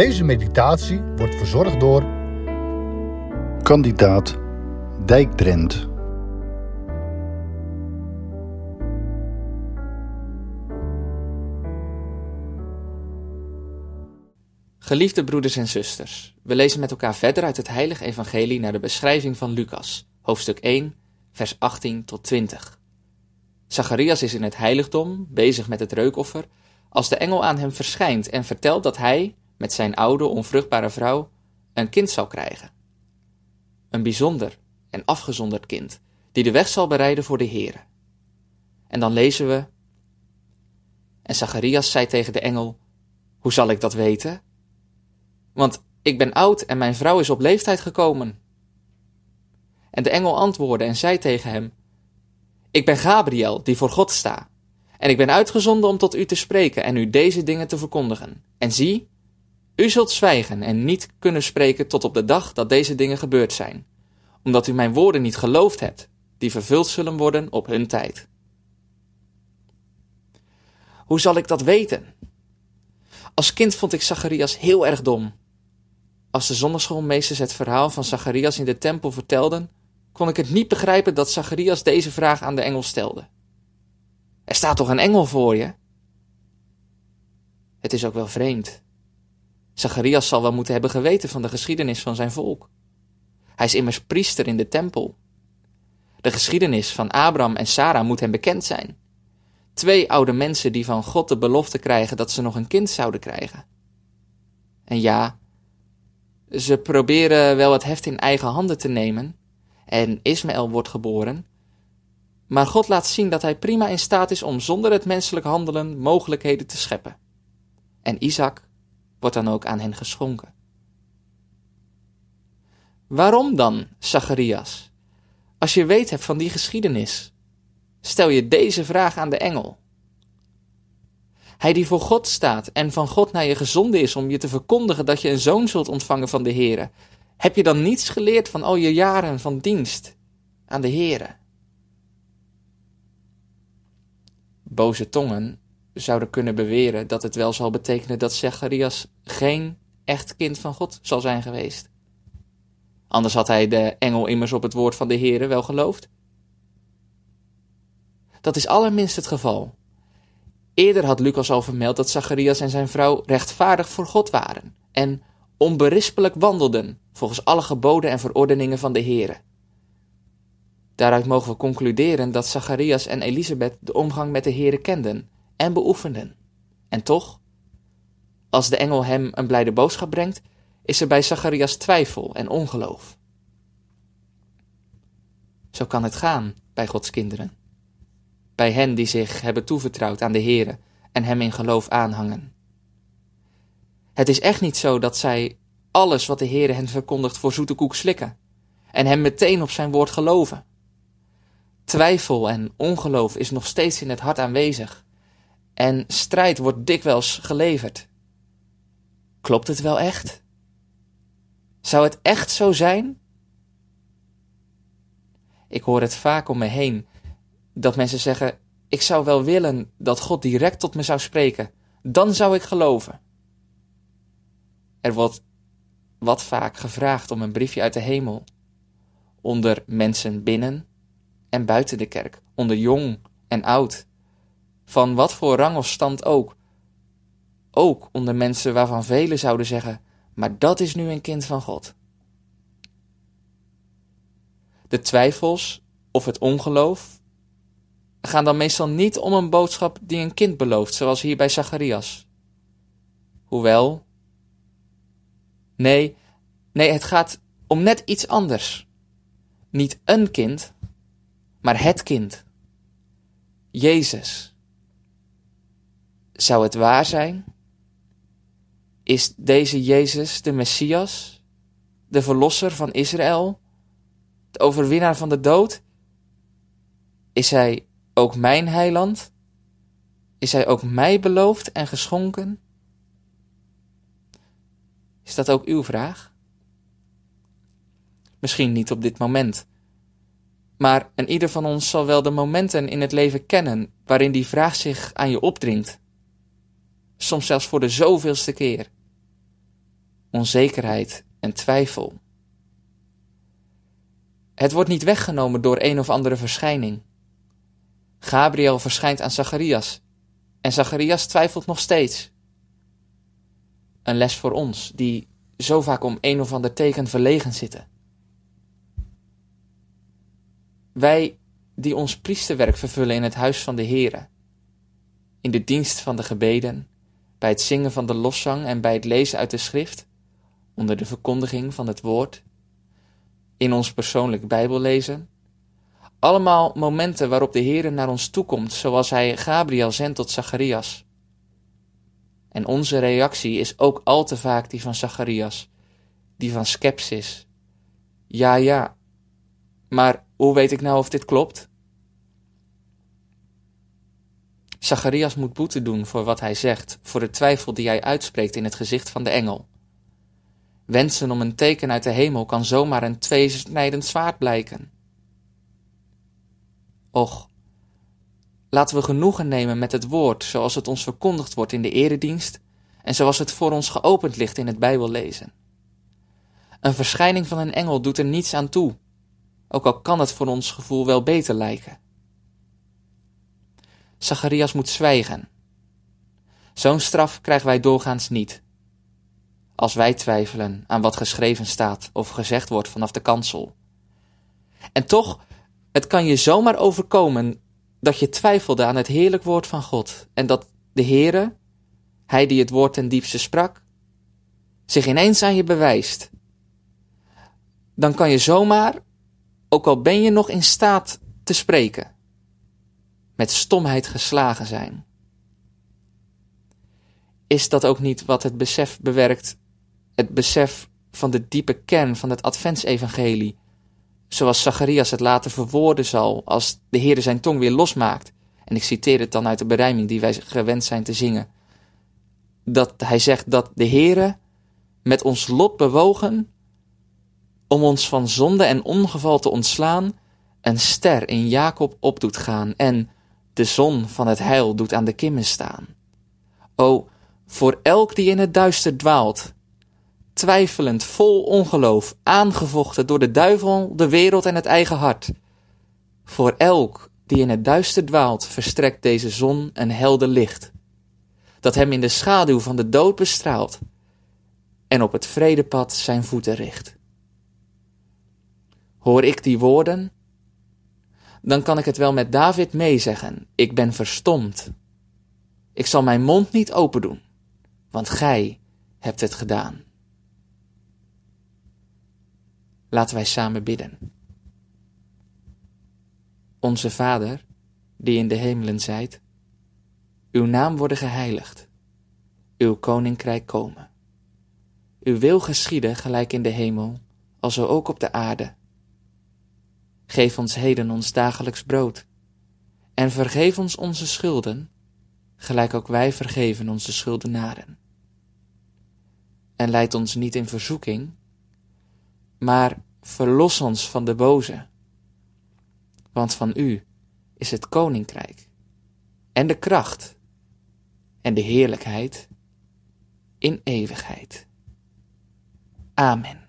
Deze meditatie wordt verzorgd door kandidaat Dijkdrent. Geliefde broeders en zusters, we lezen met elkaar verder uit het Heilige Evangelie naar de beschrijving van Lucas, hoofdstuk 1, vers 18 tot 20. Zacharias is in het heiligdom bezig met het reukoffer als de engel aan hem verschijnt en vertelt dat hij, met zijn oude onvruchtbare vrouw een kind zal krijgen. Een bijzonder en afgezonderd kind, die de weg zal bereiden voor de Heere. En dan lezen we. En Zacharias zei tegen de engel: Hoe zal ik dat weten? Want ik ben oud en mijn vrouw is op leeftijd gekomen. En de engel antwoordde en zei tegen hem: Ik ben Gabriel, die voor God sta. En ik ben uitgezonden om tot u te spreken en u deze dingen te verkondigen. En zie, u zult zwijgen en niet kunnen spreken tot op de dag dat deze dingen gebeurd zijn, omdat u mijn woorden niet geloofd hebt, die vervuld zullen worden op hun tijd. Hoe zal ik dat weten? Als kind vond ik Zacharias heel erg dom. Als de zonderschoolmeesters het verhaal van Zacharias in de tempel vertelden, kon ik het niet begrijpen dat Zacharias deze vraag aan de engel stelde. Er staat toch een engel voor je? Het is ook wel vreemd Zacharias zal wel moeten hebben geweten van de geschiedenis van zijn volk. Hij is immers priester in de tempel. De geschiedenis van Abraham en Sarah moet hem bekend zijn. Twee oude mensen die van God de belofte krijgen dat ze nog een kind zouden krijgen. En ja, ze proberen wel het heft in eigen handen te nemen en Ismaël wordt geboren. Maar God laat zien dat hij prima in staat is om zonder het menselijk handelen mogelijkheden te scheppen. En Isaac wordt dan ook aan hen geschonken. Waarom dan, Zacharias, als je weet hebt van die geschiedenis? Stel je deze vraag aan de engel. Hij die voor God staat en van God naar je gezonden is om je te verkondigen dat je een zoon zult ontvangen van de Here, heb je dan niets geleerd van al je jaren van dienst aan de Here? Boze tongen zouden kunnen beweren dat het wel zal betekenen dat Zacharias geen echt kind van God zal zijn geweest. Anders had hij de engel immers op het woord van de Heere wel geloofd. Dat is allerminst het geval. Eerder had Lucas al vermeld dat Zacharias en zijn vrouw rechtvaardig voor God waren en onberispelijk wandelden volgens alle geboden en verordeningen van de Heere. Daaruit mogen we concluderen dat Zacharias en Elisabeth de omgang met de Heere kenden en beoefenden. En toch, als de engel hem een blijde boodschap brengt, is er bij Zacharias twijfel en ongeloof. Zo kan het gaan bij Gods kinderen. Bij hen die zich hebben toevertrouwd aan de Here en hem in geloof aanhangen. Het is echt niet zo dat zij alles wat de Heere hen verkondigt voor zoete koek slikken en hem meteen op zijn woord geloven. Twijfel en ongeloof is nog steeds in het hart aanwezig. En strijd wordt dikwijls geleverd. Klopt het wel echt? Zou het echt zo zijn? Ik hoor het vaak om me heen dat mensen zeggen: Ik zou wel willen dat God direct tot me zou spreken, dan zou ik geloven. Er wordt wat vaak gevraagd om een briefje uit de hemel, onder mensen binnen en buiten de kerk, onder jong en oud van wat voor rang of stand ook. Ook onder mensen waarvan velen zouden zeggen: Maar dat is nu een kind van God. De twijfels of het ongeloof gaan dan meestal niet om een boodschap die een kind belooft, zoals hier bij Zacharias. Hoewel. Nee, nee, het gaat om net iets anders. Niet een kind, maar het kind. Jezus. Zou het waar zijn? Is deze Jezus de Messias, de Verlosser van Israël, de overwinnaar van de dood? Is Hij ook mijn heiland? Is Hij ook mij beloofd en geschonken? Is dat ook uw vraag? Misschien niet op dit moment. Maar een ieder van ons zal wel de momenten in het leven kennen waarin die vraag zich aan je opdringt soms zelfs voor de zoveelste keer. Onzekerheid en twijfel. Het wordt niet weggenomen door een of andere verschijning. Gabriel verschijnt aan Zacharias en Zacharias twijfelt nog steeds. Een les voor ons die zo vaak om een of ander teken verlegen zitten. Wij die ons priesterwerk vervullen in het huis van de Heere, in de dienst van de gebeden, bij het zingen van de loszang en bij het lezen uit de schrift, onder de verkondiging van het woord, in ons persoonlijk Bijbellezen. Allemaal momenten waarop de Heer naar ons toekomt, zoals hij Gabriel zendt tot Zacharias. En onze reactie is ook al te vaak die van Zacharias, die van skepsis. Ja, ja, maar hoe weet ik nou of dit klopt? Zacharias moet boete doen voor wat hij zegt, voor de twijfel die hij uitspreekt in het gezicht van de engel. Wensen om een teken uit de hemel kan zomaar een tweesnijdend zwaard blijken. Och, laten we genoegen nemen met het woord zoals het ons verkondigd wordt in de eredienst en zoals het voor ons geopend ligt in het Bijbellezen. Een verschijning van een engel doet er niets aan toe, ook al kan het voor ons gevoel wel beter lijken. Zacharias moet zwijgen. Zo'n straf krijgen wij doorgaans niet. Als wij twijfelen aan wat geschreven staat of gezegd wordt vanaf de kansel. En toch, het kan je zomaar overkomen dat je twijfelde aan het heerlijk woord van God en dat de Heere, Hij die het woord ten diepste sprak, zich ineens aan je bewijst. Dan kan je zomaar, ook al ben je nog in staat te spreken, met stomheid geslagen zijn. Is dat ook niet wat het besef bewerkt, het besef van de diepe kern van het Adventsevangelie, zoals Zacharias het later verwoorden zal als de Heerde zijn tong weer losmaakt? En ik citeer het dan uit de berijming die wij gewend zijn te zingen. Dat hij zegt dat de Heere met ons lot bewogen om ons van zonde en ongeval te ontslaan, een ster in Jacob opdoet gaan en de zon van het heil doet aan de kimmen staan. O, voor elk die in het duister dwaalt, twijfelend, vol ongeloof, aangevochten door de duivel, de wereld en het eigen hart. Voor elk die in het duister dwaalt, verstrekt deze zon een helder licht, dat hem in de schaduw van de dood bestraalt en op het vredepad zijn voeten richt. Hoor ik die woorden? dan kan ik het wel met David meezeggen: Ik ben verstomd. Ik zal mijn mond niet open doen, want gij hebt het gedaan. Laten wij samen bidden. Onze Vader, die in de hemelen zijt, uw naam worden geheiligd, uw koninkrijk komen. Uw wil geschieden gelijk in de hemel, alzo ook op de aarde. Geef ons heden ons dagelijks brood. En vergeef ons onze schulden, gelijk ook wij vergeven onze schuldenaren. En leid ons niet in verzoeking, maar verlos ons van de boze. Want van u is het koninkrijk, en de kracht, en de heerlijkheid, in eeuwigheid. Amen.